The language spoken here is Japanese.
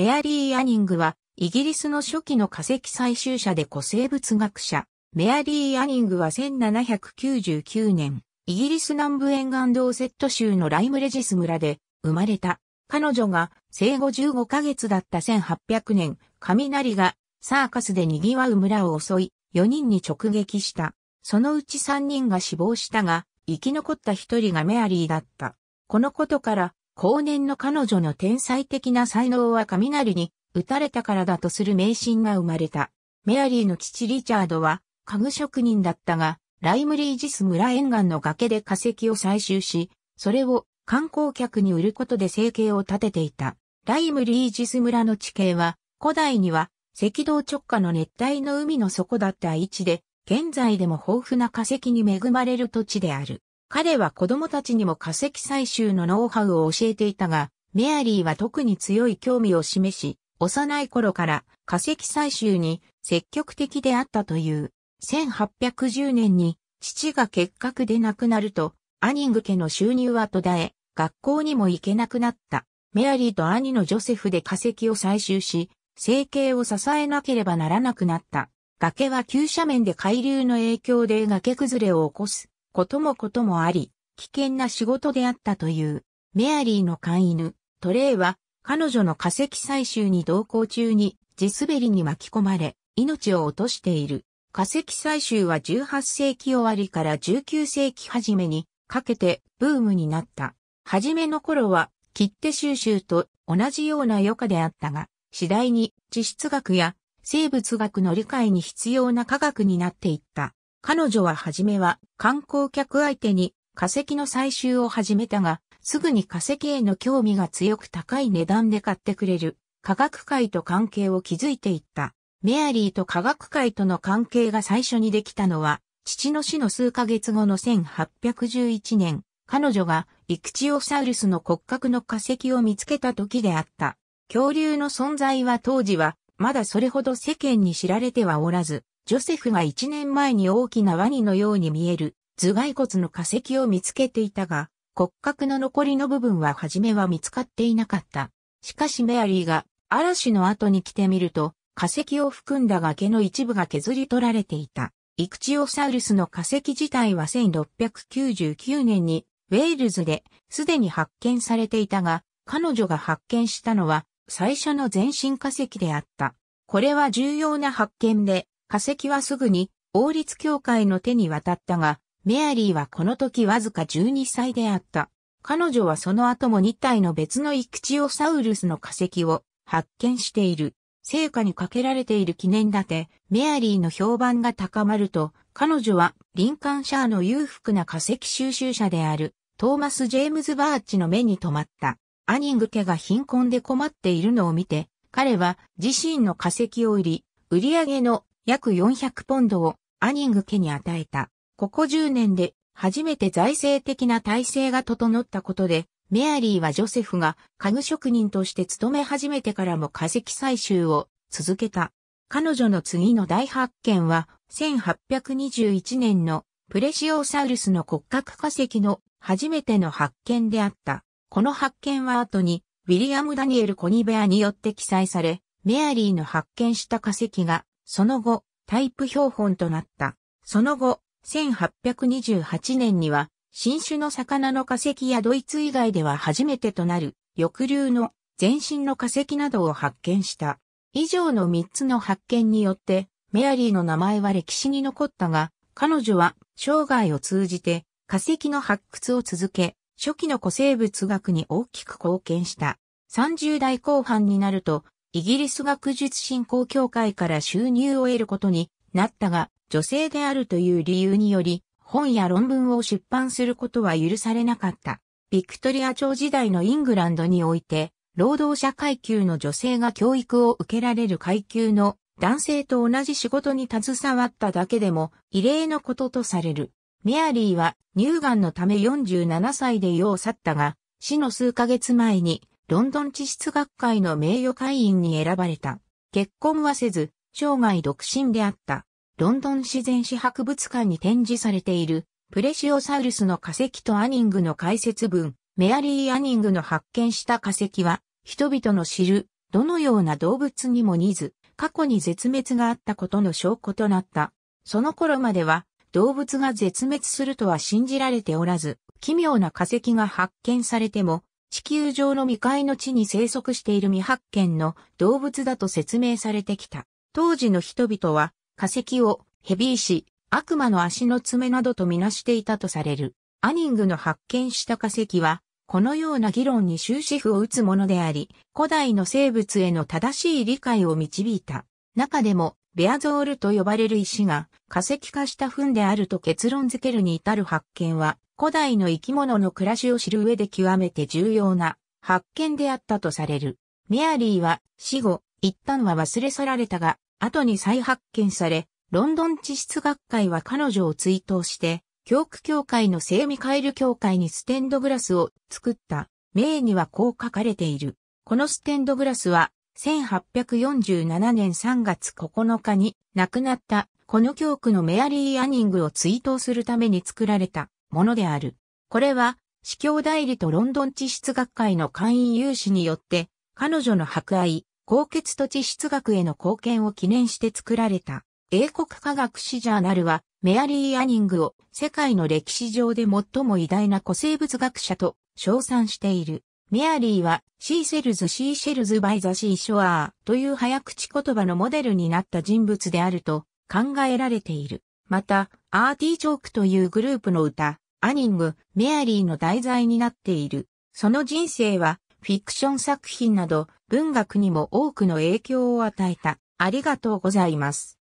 メアリー・アニングは、イギリスの初期の化石採集者で古生物学者。メアリー・アニングは1799年、イギリス南部沿岸ドーセット州のライムレジス村で生まれた。彼女が生後15ヶ月だった1800年、雷がサーカスで賑わう村を襲い、4人に直撃した。そのうち3人が死亡したが、生き残った1人がメアリーだった。このことから、後年の彼女の天才的な才能は雷に打たれたからだとする迷信が生まれた。メアリーの父リチャードは家具職人だったが、ライムリージス村沿岸の崖で化石を採集し、それを観光客に売ることで生計を立てていた。ライムリージス村の地形は、古代には赤道直下の熱帯の海の底だった位置で、現在でも豊富な化石に恵まれる土地である。彼は子供たちにも化石採集のノウハウを教えていたが、メアリーは特に強い興味を示し、幼い頃から化石採集に積極的であったという。1810年に父が結核で亡くなると、アニング家の収入は途絶え、学校にも行けなくなった。メアリーと兄のジョセフで化石を採集し、生計を支えなければならなくなった。崖は急斜面で海流の影響で崖崩れを起こすこともこともあり、危険な仕事であったという、メアリーの飼い犬、トレイは、彼女の化石採集に同行中に、地滑りに巻き込まれ、命を落としている。化石採集は18世紀終わりから19世紀初めにかけてブームになった。初めの頃は切手収集と同じような余暇であったが、次第に地質学や生物学の理解に必要な科学になっていった。彼女は初めは観光客相手に化石の採集を始めたが、すぐに化石への興味が強く高い値段で買ってくれる科学界と関係を築いていった。メアリーと科学界との関係が最初にできたのは、父の死の数ヶ月後の1811年、彼女がイクチオサウルスの骨格の化石を見つけた時であった。恐竜の存在は当時は、まだそれほど世間に知られてはおらず、ジョセフが1年前に大きなワニのように見える頭蓋骨の化石を見つけていたが、骨格の残りの部分は初めは見つかっていなかった。しかしメアリーが嵐の後に来てみると、化石を含んだ崖の一部が削り取られていた。イクチオサウルスの化石自体は1699年にウェールズですでに発見されていたが、彼女が発見したのは最初の全身化石であった。これは重要な発見で、化石はすぐに王立教会の手に渡ったが、メアリーはこの時わずか12歳であった。彼女はその後も2体の別のイクチオサウルスの化石を発見している。成果にかけられている記念立て、メアリーの評判が高まると、彼女はリンカンシャーの裕福な化石収集者であるトーマス・ジェームズ・バーチの目に留まった。アニング家が貧困で困っているのを見て、彼は自身の化石を売り、売り上げの約400ポンドをアニング家に与えた。ここ10年で初めて財政的な体制が整ったことで、メアリーはジョセフが家具職人として勤め始めてからも化石採集を続けた。彼女の次の大発見は、1821年のプレシオサウルスの骨格化石の初めての発見であった。この発見は後に、ウィリアム・ダニエル・コニベアによって記載され、メアリーの発見した化石がその後、タイプ標本となった。その後、1828年には、新種の魚の化石やドイツ以外では初めてとなる、翼竜の全身の化石などを発見した。以上の3つの発見によって、メアリーの名前は歴史に残ったが、彼女は生涯を通じて化石の発掘を続け、初期の古生物学に大きく貢献した。30代後半になると、イギリス学術振興協会から収入を得ることになったが、女性であるという理由により、本や論文を出版することは許されなかった。ビクトリア朝時代のイングランドにおいて、労働者階級の女性が教育を受けられる階級の男性と同じ仕事に携わっただけでも異例のこととされる。メアリーは乳がんのため47歳で世を去ったが、死の数ヶ月前にロンドン地質学会の名誉会員に選ばれた。結婚はせず、生涯独身であった。ロンドン自然史博物館に展示されている、プレシオサウルスの化石とアニングの解説文、メアリー・アニングの発見した化石は、人々の知る、どのような動物にも似ず、過去に絶滅があったことの証拠となった。その頃までは、動物が絶滅するとは信じられておらず、奇妙な化石が発見されても、地球上の未開の地に生息している未発見の動物だと説明されてきた。当時の人々は化石をヘビーシ、悪魔の足の爪などとみなしていたとされる。アニングの発見した化石は、このような議論に終止符を打つものであり、古代の生物への正しい理解を導いた。中でも、ベアゾールと呼ばれる石が化石化した糞であると結論づけるに至る発見は、古代の生き物の暮らしを知る上で極めて重要な発見であったとされる。メアリーは死後、一旦は忘れ去られたが、後に再発見され、ロンドン地質学会は彼女を追悼して、教区協会の聖ミカエル協会にステンドグラスを作った。名にはこう書かれている。このステンドグラスは1847年3月9日に亡くなったこの教区のメアリー・アニングを追悼するために作られたものである。これは、司教代理とロンドン地質学会の会員有志によって、彼女の博愛、高血と地質学への貢献を記念して作られた。英国科学史ジャーナルは、メアリー・アニングを世界の歴史上で最も偉大な古生物学者と称賛している。メアリーはシーシェルズ・シーシェルズ・バイ・ザ・シーショアーという早口言葉のモデルになった人物であると考えられている。また、アーティチョークというグループの歌、アニング、メアリーの題材になっている。その人生はフィクション作品など文学にも多くの影響を与えた。ありがとうございます。